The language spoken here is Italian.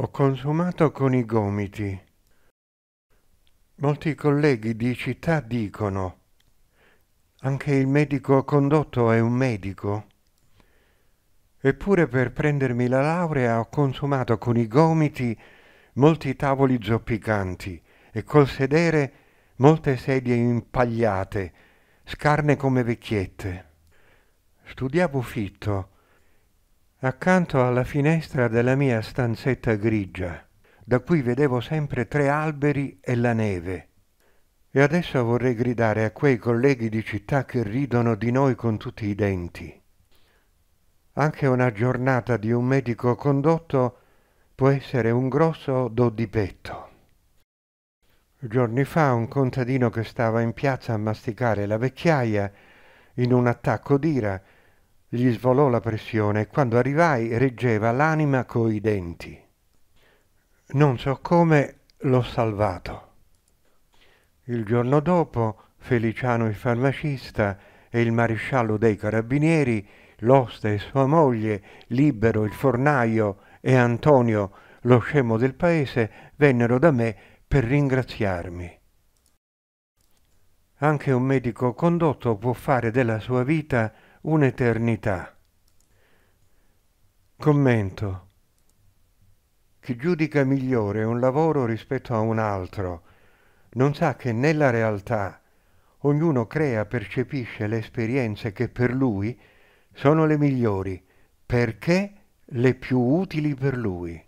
Ho consumato con i gomiti. Molti colleghi di città dicono, anche il medico condotto è un medico. Eppure per prendermi la laurea ho consumato con i gomiti molti tavoli zoppicanti e col sedere molte sedie impagliate, scarne come vecchiette. Studiavo fitto accanto alla finestra della mia stanzetta grigia, da cui vedevo sempre tre alberi e la neve. E adesso vorrei gridare a quei colleghi di città che ridono di noi con tutti i denti. Anche una giornata di un medico condotto può essere un grosso do di petto. Giorni fa un contadino che stava in piazza a masticare la vecchiaia, in un attacco d'ira, gli svolò la pressione e quando arrivai reggeva l'anima coi denti. Non so come l'ho salvato. Il giorno dopo Feliciano il farmacista e il maresciallo dei carabinieri, l'oste e sua moglie, Libero il fornaio e Antonio, lo scemo del paese, vennero da me per ringraziarmi. Anche un medico condotto può fare della sua vita un'eternità. Commento. Chi giudica migliore un lavoro rispetto a un altro non sa che nella realtà ognuno crea, percepisce le esperienze che per lui sono le migliori perché le più utili per lui.